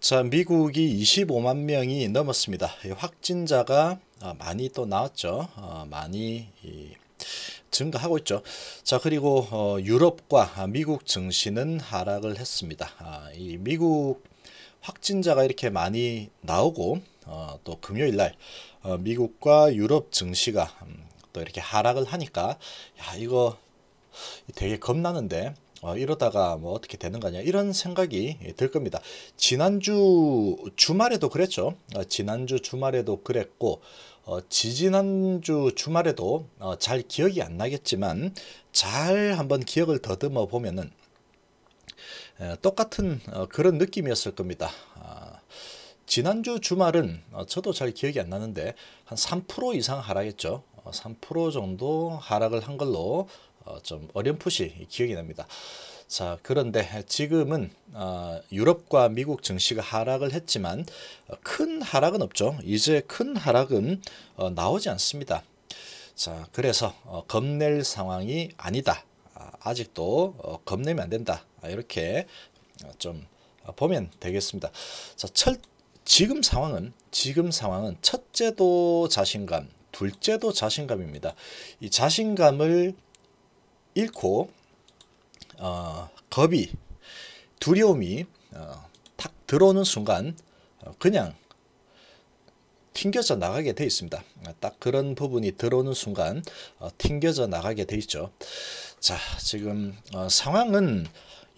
자, 미국이 25만 명이 넘었습니다. 확진자가 아, 많이 또 나왔죠. 아, 많이 증가하고 있죠. 자, 그리고 어, 유럽과 미국 증시는 하락을 했습니다. 아, 미국 확진자가 이렇게 많이 나오고 어, 또 금요일 날 어, 미국과 유럽 증시가 음, 또 이렇게 하락을 하니까 야, 이거 되게 겁나는데 어, 이러다가 뭐 어떻게 되는 거냐 이런 생각이 들 겁니다. 지난주 주말에도 그랬죠. 어, 지난주 주말에도 그랬고 어, 지지난주 주말에도 어, 잘 기억이 안 나겠지만 잘 한번 기억을 더듬어 보면은 에, 똑같은 어, 그런 느낌이었을 겁니다. 아, 지난주 주말은 어, 저도 잘 기억이 안 나는데 한 3% 이상 하락했죠. 어, 3% 정도 하락을 한 걸로 어, 좀 어렴풋이 기억이 납니다. 자 그런데 지금은 어, 유럽과 미국 증시가 하락을 했지만 어, 큰 하락은 없죠. 이제 큰 하락은 나오지 않습니다. 자 그래서 겁낼 상황이 아니다. 아, 아직도 겁내면 안 된다. 아, 이렇게 좀 보면 되겠습니다. 자, 철, 지금 상황은 지금 상황은 첫째도 자신감, 둘째도 자신감입니다. 이 자신감을 잃고 어, 겁이 두려움이 어, 탁 들어오는 순간 어, 그냥 튕겨져 나가게 되어 있습니다. 딱 그런 부분이 들어오는 순간 어, 튕겨져 나가게 되어 있죠. 자, 지금 어, 상황은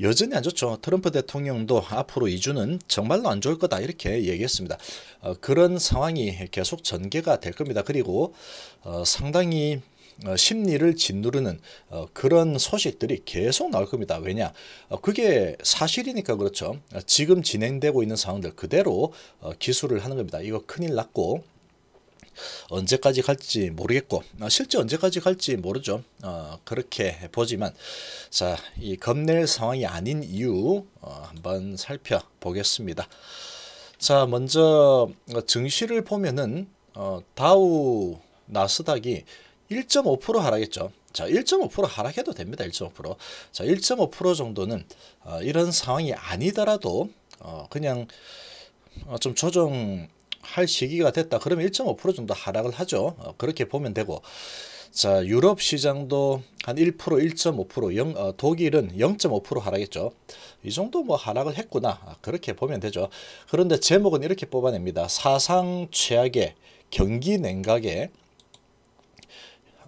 여전히 안 좋죠. 트럼프 대통령도 앞으로 2주는 정말로 안 좋을 거다 이렇게 얘기했습니다. 그런 상황이 계속 전개가 될 겁니다. 그리고 상당히 어, 심리를 짓누르는 어, 그런 소식들이 계속 나올 겁니다. 왜냐? 어, 그게 사실이니까 그렇죠. 지금 진행되고 있는 상황들 그대로 기술을 하는 겁니다. 이거 큰일 났고 언제까지 갈지 모르겠고 실제 언제까지 갈지 모르죠 어, 그렇게 보지만 자이 겁낼 상황이 아닌 이유 어, 한번 살펴보겠습니다 자 먼저 증시를 보면은 어, 다우 나스닥이 1.5% 하락했죠. 자, 1.5% 하락해도 됩니다. 1.5%. 자, 1.5% 정도는 어, 이런 상황이 아니더라도 어, 그냥 어, 좀 조정할 시기가 됐다. 그러면 1.5% 정도 하락을 하죠. 어, 그렇게 보면 되고. 자, 유럽 시장도 한 1%, 1.5%, 영, 어, 독일은 0.5% 하락했죠. 이 정도 뭐 하락을 했구나. 아, 그렇게 보면 되죠. 그런데 제목은 이렇게 뽑아냅니다. 사상 최악의 경기 냉각에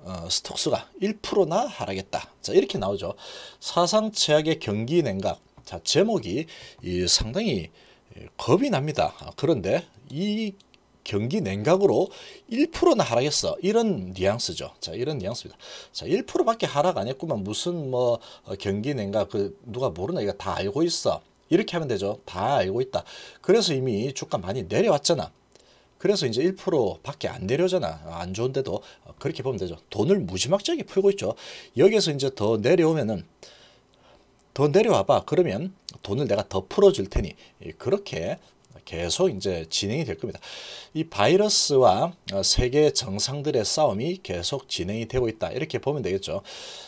어, 스톡스가 1%나 하락했다. 자 이렇게 나오죠. 사상 최악의 경기 냉각. 자 제목이 이, 상당히 예, 겁이 납니다. 아, 그런데 이 경기 냉각으로 1%나 하락했어. 이런 뉘앙스죠. 자, 이런 뉘앙스입니다. 자, 1%밖에 하락 안 했구만. 무슨 뭐 어, 경기 냉각 그 누가 모르나 이거 다 알고 있어. 이렇게 하면 되죠. 다 알고 있다. 그래서 이미 주가 많이 내려왔잖아. 그래서 이제 1%밖에 안 내려잖아. 안 좋은데도 그렇게 보면 되죠. 돈을 무지막지하게 풀고 있죠. 여기에서 이제 더 내려오면은 더 내려와봐. 그러면 돈을 내가 더 풀어줄 테니 그렇게 계속 이제 진행이 될 겁니다. 이 바이러스와 세계 정상들의 싸움이 계속 진행이 되고 있다. 이렇게 보면 되겠죠.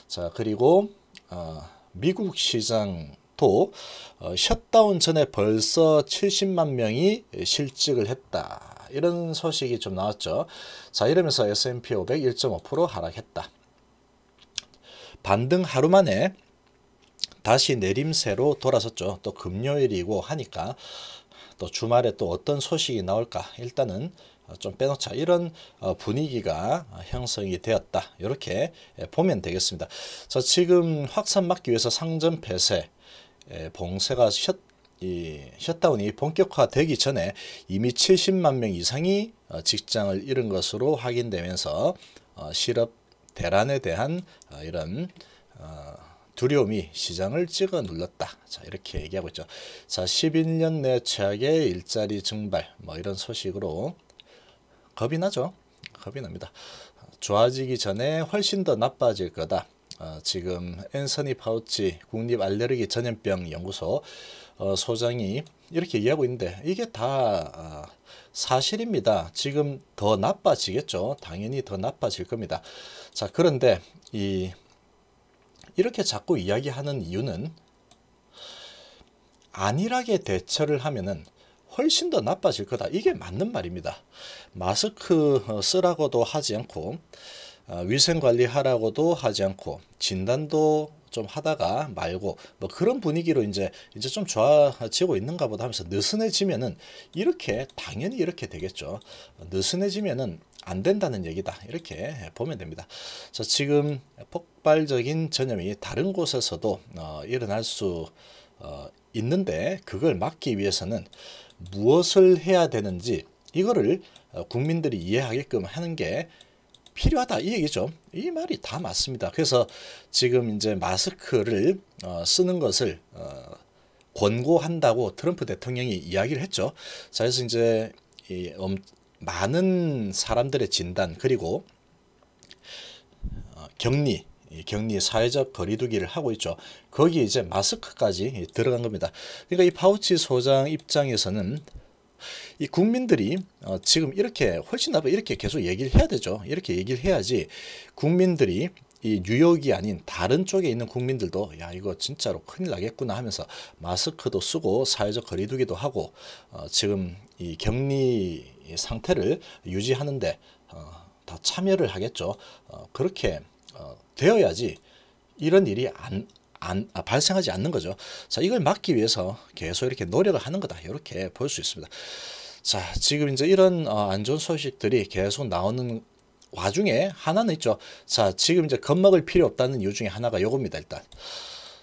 자 그리고 어, 미국 시장도 어, 셧다운 전에 벌써 70만 명이 실직을 했다. 이런 소식이 좀 나왔죠. 자 이러면서 S&P 500 1.5% 하락했다. 반등 하루 만에 다시 내림세로 돌아섰죠. 또 금요일이고 하니까 또 주말에 또 어떤 소식이 나올까 일단은 좀 빼놓자 이런 어, 분위기가 형성이 되었다 이렇게 보면 되겠습니다. 자 지금 확산 막기 위해서 상점 폐쇄 봉쇄가 이 셧다운이 본격화되기 전에 이미 70만 명 이상이 어, 직장을 잃은 것으로 확인되면서 어, 실업 대란에 대한 어, 이런 두려움이 시장을 찍어 눌렀다. 자, 이렇게 얘기하고 있죠. 자, 11년 내 최악의 일자리 증발 뭐 이런 소식으로 겁이 나죠. 겁이 납니다. 좋아지기 전에 훨씬 더 나빠질 거다. 어, 지금 앤서니 파우치 국립알레르기 전염병 연구소 어, 소장이 이렇게 얘기하고 있는데 이게 다 아, 사실입니다. 지금 더 나빠지겠죠. 당연히 더 나빠질 겁니다. 자 그런데 이 이렇게 자꾸 이야기하는 이유는 안일하게 대처를 하면은 훨씬 더 나빠질 거다. 이게 맞는 말입니다. 마스크 어, 쓰라고도 하지 않고 어, 위생관리하라고도 하지 않고 진단도 좀 하다가 말고 뭐 그런 분위기로 이제 이제 좀 좋아지고 있는가 보다 하면서 느슨해지면은 이렇게 당연히 이렇게 되겠죠. 느슨해지면은 안 된다는 얘기다. 이렇게 보면 됩니다. 자, 지금 폭발적인 전염이 다른 곳에서도 어, 일어날 수 어, 있는데 그걸 막기 위해서는 무엇을 해야 되는지 이거를 어, 국민들이 이해하게끔 하는 게 필요하다 이 얘기죠. 이 말이 다 맞습니다. 그래서 지금 이제 마스크를 어, 쓰는 것을 어, 권고한다고 트럼프 대통령이 이야기를 했죠. 자, 그래서 이제 이, 음, 많은 사람들의 진단 그리고 어, 격리 격리 사회적 거리두기를 하고 있죠. 거기 이제 마스크까지 들어간 겁니다. 그러니까 이 파우치 소장 입장에서는 이 국민들이 어, 지금 이렇게 훨씬 나빠 이렇게 계속 얘기를 해야 되죠. 이렇게 얘기를 해야지 국민들이 이 뉴욕이 아닌 다른 쪽에 있는 국민들도 야 이거 진짜로 큰일 나겠구나 하면서 마스크도 쓰고 사회적 거리두기도 하고 어, 지금 이 격리 상태를 유지하는데 어, 다 참여를 하겠죠. 어, 그렇게 어, 되어야지 이런 일이 안, 안 아, 발생하지 않는 거죠. 자 이걸 막기 위해서 계속 이렇게 노력을 하는 거다 이렇게 볼 수 있습니다. 자, 지금 이제 이런 어, 안 좋은 소식들이 계속 나오는 와중에 하나는 있죠. 자, 지금 이제 겁먹을 필요 없다는 이유 중에 하나가 요겁니다, 일단.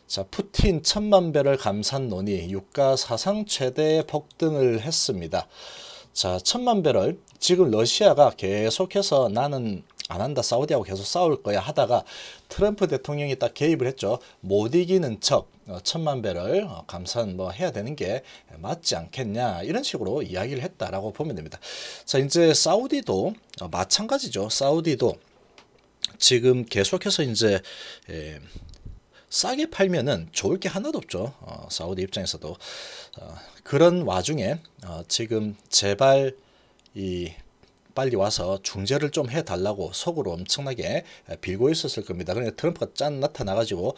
자, 푸틴 천만 배럴 감산 논의 유가 사상 최대 폭등을 했습니다. 자, 천만 배럴. 지금 러시아가 계속해서 나는 안 한다 사우디하고 계속 싸울 거야 하다가 트럼프 대통령이 딱 개입을 했죠. 못 이기는 척 어, 천만 배를 어, 감산 뭐 해야 되는 게 맞지 않겠냐 이런 식으로 이야기를 했다라고 보면 됩니다. 자 이제 사우디도 어, 마찬가지죠. 사우디도 지금 계속해서 이제 에, 예, 싸게 팔면은 좋을 게 하나도 없죠. 어, 사우디 입장에서도 어, 그런 와중에 어, 지금 제발 이 빨리 와서 중재를 좀 해달라고 속으로 엄청나게 빌고 있었을 겁니다. 그런데 트럼프가 짠 나타나가지고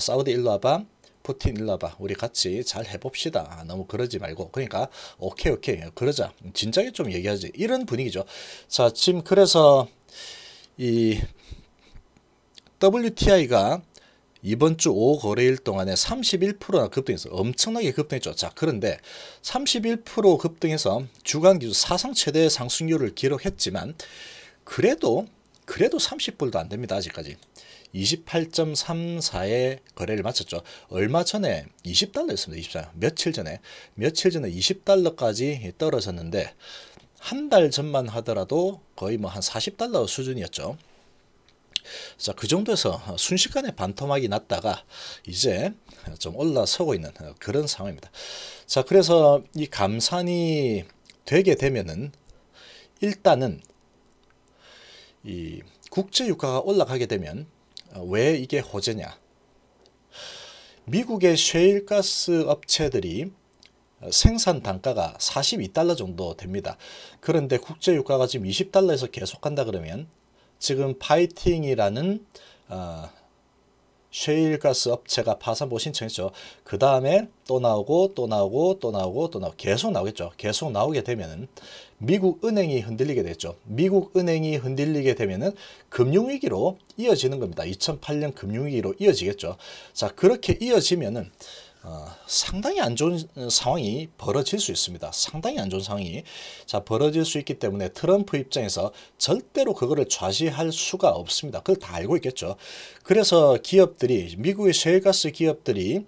사우디 일로 와봐. 푸틴 일로 와봐. 우리 같이 잘 해봅시다. 너무 그러지 말고. 그러니까 오케이 오케이 그러자. 진작에 좀 얘기하지. 이런 분위기죠. 자 지금 그래서 이 WTI가 이번 주 5거래일 동안에 31%나 급등해서 엄청나게 급등했죠. 자, 그런데 31% 급등해서 주간 기준 사상 최대 상승률을 기록했지만 그래도 그래도 30불도 안 됩니다. 아직까지. 28.34에 거래를 마쳤죠. 얼마 전에 20달러였습니다. 24. 며칠 전에 며칠 전에 20달러까지 떨어졌는데 한 달 전만 하더라도 거의 뭐 한 40달러 수준이었죠. 자, 그 정도에서 순식간에 반토막이 났다가 이제 좀 올라서고 있는 그런 상황입니다. 자, 그래서 이 감산이 되게 되면은 일단은 이 국제 유가가 올라가게 되면 왜 이게 호재냐? 미국의 셰일가스 업체들이 생산 단가가 42달러 정도 됩니다. 그런데 국제 유가가 지금 20달러에서 계속한다 그러면 지금 파이팅이라는 어, 쉐일가스 업체가 파산보 신청했죠. 그 다음에 또 나오고 또 나오고 또 나오고 또 나오고 계속 나오겠죠. 계속 나오게 되면은 미국 은행이 흔들리게 되죠. 미국 은행이 흔들리게 되면은 금융위기로 이어지는 겁니다. 2008년 금융위기로 이어지겠죠. 자 그렇게 이어지면은 아, 상당히 안 좋은 상황이 벌어질 수 있습니다. 상당히 안 좋은 상황이 자 벌어질 수 있기 때문에 트럼프 입장에서 절대로 그거를 좌시할 수가 없습니다. 그걸 다 알고 있겠죠. 그래서 기업들이 미국의 셰일가스 기업들이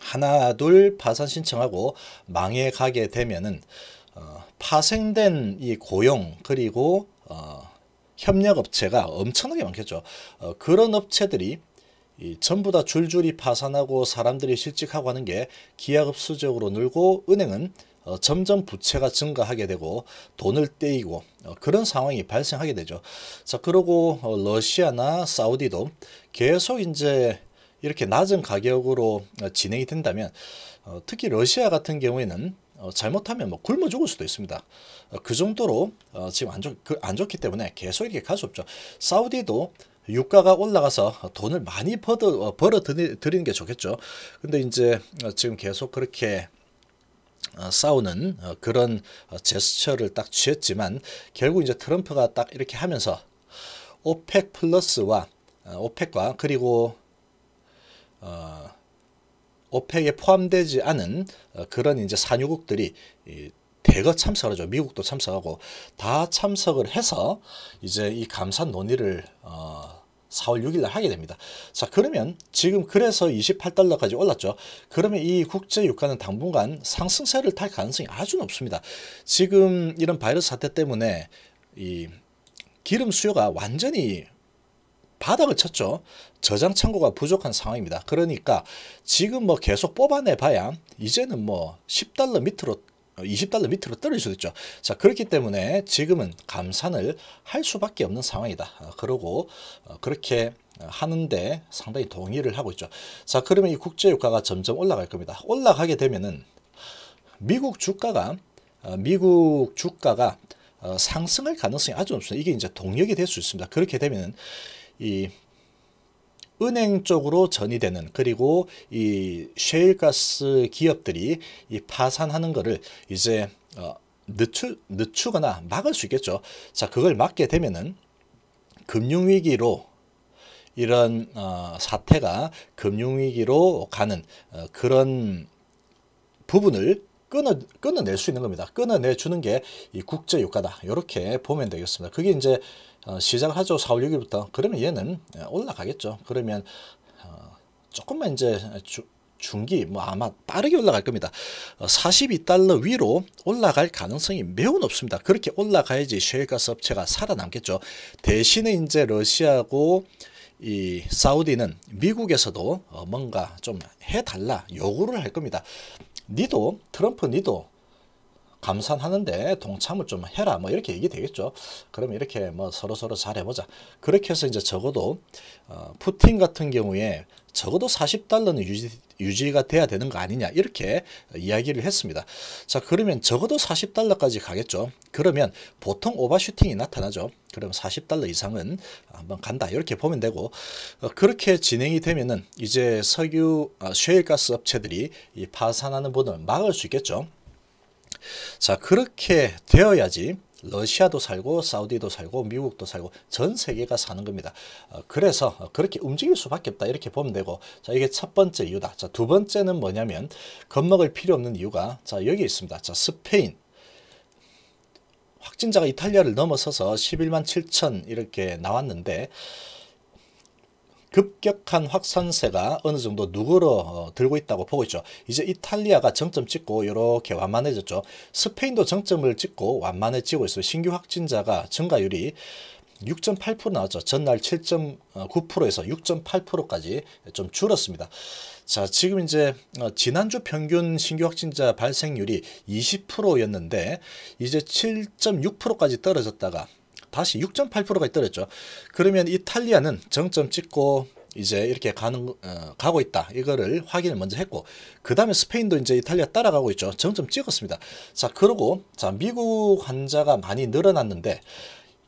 하나 둘 파산 신청하고 망해가게 되면은 어, 파생된 이 고용 그리고 어, 협력업체가 엄청나게 많겠죠. 어, 그런 업체들이 이 전부 다 줄줄이 파산하고 사람들이 실직하고 하는 게 기하급수적으로 늘고 은행은 어, 점점 부채가 증가하게 되고 돈을 떼이고 어, 그런 상황이 발생하게 되죠. 자 그러고 어, 러시아나 사우디도 계속 이제 이렇게 낮은 가격으로 어, 진행이 된다면 어, 특히 러시아 같은 경우에는 어, 잘못하면 뭐 굶어 죽을 수도 있습니다. 그 정도로 지금 안, 좋, 그 안 좋기 때문에 계속 이렇게 갈 수 없죠. 사우디도 유가가 올라가서 돈을 많이 벌어, 어, 벌어 드리는 게 좋겠죠. 근데 이제 어, 지금 계속 그렇게 어, 싸우는 그런 제스처를 딱 취했지만 결국 이제 트럼프가 딱 이렇게 하면서 오펙 플러스와 오펙과 그리고 어, 오펙에 포함되지 않은 그런 이제 산유국들이 대거 참석하죠. 미국도 참석하고 다 참석을 해서 이제 이감사 논의를 어, 4월 6일 날 하게 됩니다. 자 그러면 지금 그래서 28달러까지 올랐죠. 그러면 이 국제 유가는 당분간 상승세를 탈 가능성이 아주 높습니다. 지금 이런 바이러스 사태 때문에 이 기름 수요가 완전히 바닥을 쳤죠. 저장 창고가 부족한 상황입니다. 그러니까 지금 뭐 계속 뽑아내 봐야 이제는 뭐 10달러 밑으로 20달러 어, 밑으로 떨어질 수도 있죠. 자 그렇기 때문에 지금은 감산을 할 수밖에 없는 상황이다. 어, 그러고 어, 그렇게 하는데 상당히 동의를 하고 있죠. 자 그러면 이 국제유가가 점점 올라갈 겁니다. 올라가게 되면은 미국 주가가 미국 주가가 상승할 가능성이 아주 높습니다. 이게 이제 동력이 될 수 있습니다. 그렇게 되면 이 은행 쪽으로 전이되는 그리고 이 셰일가스 기업들이 이 파산하는 거를 이제 어, 늦추, 늦추거나 막을 수 있겠죠. 자, 그걸 막게 되면은 금융위기로 이런 어, 사태가 금융위기로 가는 어, 그런 부분을 끊어, 끊어낼 수 있는 겁니다. 끊어내주는 게 이 국제유가다. 이렇게 보면 되겠습니다. 그게 이제 어, 시작을 하죠. 4월 6일부터. 그러면 얘는 예, 올라가겠죠. 그러면 어, 조금만 이제 주, 중기 뭐 아마 빠르게 올라갈 겁니다. 42달러 어, 위로 올라갈 가능성이 매우 높습니다. 그렇게 올라가야지 셰일가스 업체가 살아남겠죠. 대신에 이제 러시아고 이 사우디는 미국에서도 뭔가 좀 해달라 요구를 할 겁니다. 니도 트럼프 니도 감산하는데 동참을 좀 해라 뭐 이렇게 얘기 되겠죠. 그럼 이렇게 뭐 서로서로 잘해보자. 그렇게 해서 이제 적어도 어, 푸틴 같은 경우에 적어도 40달러는 유지, 유지가 돼야 되는 거 아니냐 이렇게 이야기를 했습니다. 자 그러면 적어도 40달러까지 가겠죠. 그러면 보통 오버슈팅이 나타나죠. 그럼 40달러 이상은 한번 간다 이렇게 보면 되고 어, 그렇게 진행이 되면은 이제 석유 아, 어, 쉐일가스 업체들이 이 파산하는 분을 막을 수 있겠죠. 자 그렇게 되어야지 러시아도 살고 사우디도 살고 미국도 살고 전 세계가 사는 겁니다. 어, 그래서 그렇게 움직일 수밖에 없다 이렇게 보면 되고 자 이게 첫 번째 이유다. 자두 번째는 뭐냐면 겁먹을 필요 없는 이유가 자 여기 있습니다. 자 스페인 확진자가 이탈리아를 넘어서서 11만 7천 이렇게 나왔는데 급격한 확산세가 어느 정도 누구로 어, 들고 있다고 보고 있죠. 이제 이탈리아가 정점 찍고 이렇게 완만해졌죠. 스페인도 정점을 찍고 완만해지고 있어요. 신규 확진자가 증가율이 6.8% 나왔죠. 전날 7.9%에서 어, 6.8%까지 좀 줄었습니다. 자, 지금 이제 어, 지난주 평균 신규 확진자 발생률이 20%였는데 이제 7.6%까지 떨어졌다가 다시 6.8%가 있더랬죠 그러면 이탈리아는 정점 찍고 이제 이렇게 가는 어, 가고 있다. 이거를 확인을 먼저 했고 그 다음에 스페인도 이제 이탈리아 따라가고 있죠. 정점 찍었습니다. 자 그러고 자 미국 환자가 많이 늘어났는데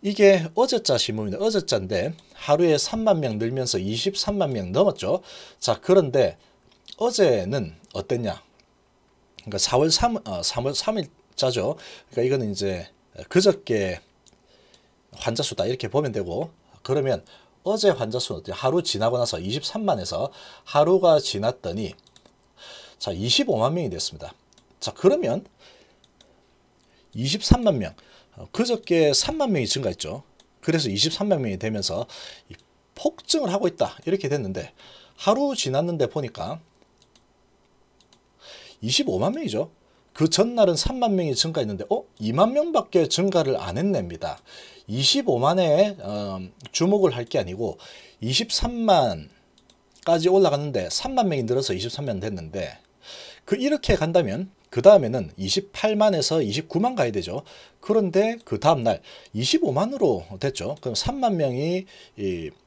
이게 어제자 신문입니다. 어제자인데 하루에 3만 명 늘면서 23만 명 넘었죠. 자 그런데 어제는 어땠냐? 그러니까 4월 3, 어, 3월 3일자죠. 그러니까 이거는 이제 그저께 환자 수다 이렇게 보면 되고 그러면 어제 환자 수는 어때 하루 지나고 나서 23만에서 하루가 지났더니 자 25만 명이 됐습니다. 자 그러면 23만 명 어, 그저께 3만 명이 증가했죠. 그래서 23만 명이 되면서 폭증을 하고 있다 이렇게 됐는데 하루 지났는데 보니까 25만 명이죠. 그 전날은 3만 명이 증가했는데 어? 2만 명밖에 증가를 안 했냅니다. 25만에 어, 주목을 할 게 아니고 23만까지 올라갔는데 3만 명이 늘어서 23만 됐는데 그 이렇게 간다면 그 다음에는 28만에서 29만 가야 되죠. 그런데 그 다음날 25만으로 됐죠. 그럼 3만 명이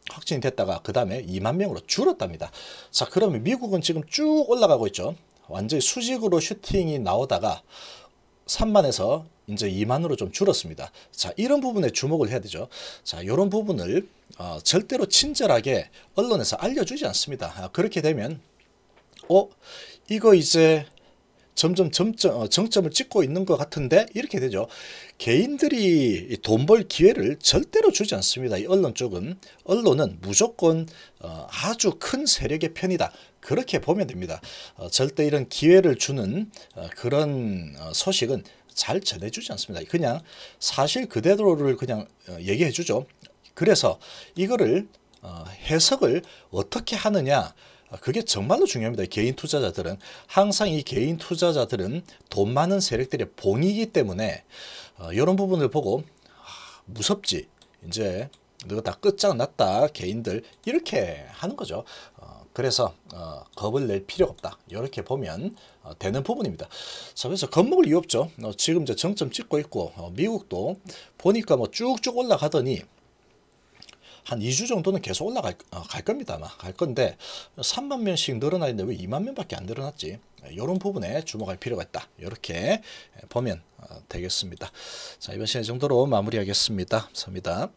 확진이 됐다가 그 다음에 2만 명으로 줄었답니다. 자 그러면 미국은 지금 쭉 올라가고 있죠. 완전히 수직으로 슈팅이 나오다가 3만에서 이제 2만으로 좀 줄었습니다. 자, 이런 부분에 주목을 해야 되죠. 자, 이런 부분을 어, 절대로 친절하게 언론에서 알려주지 않습니다. 아, 그렇게 되면 어? 이거 이제 점점 점점 어, 정점을 찍고 있는 것 같은데 이렇게 되죠. 개인들이 돈벌 기회를 절대로 주지 않습니다. 이 언론 쪽은 언론은 무조건 어, 아주 큰 세력의 편이다. 그렇게 보면 됩니다. 어, 절대 이런 기회를 주는 그런 소식은 잘 전해주지 않습니다. 그냥 사실 그대로를 그냥 어, 얘기해 주죠. 그래서 이거를 어, 해석을 어떻게 하느냐 어, 그게 정말로 중요합니다. 개인 투자자들은 항상 이 개인 투자자들은 돈 많은 세력들의 봉이기 때문에 이런 부분을 보고 아, 무섭지 이제 너가 다 끝장났다 개인들 이렇게 하는 거죠. 그래서 어, 겁을 낼 필요 없다. 이렇게 보면 어, 되는 부분입니다. 자, 그래서 겁먹을 이유 없죠. 어, 지금 이제 정점 찍고 있고 어, 미국도 보니까 뭐 쭉쭉 올라가더니 한 2주 정도는 계속 올라갈 어, 갈 겁니다. 아마 갈 건데 3만 명씩 늘어나 있는데 왜 2만 명밖에 안 늘어났지? 이런 부분에 주목할 필요가 있다. 이렇게 보면 어, 되겠습니다. 자 이번 시간 정도로 마무리하겠습니다. 감사합니다.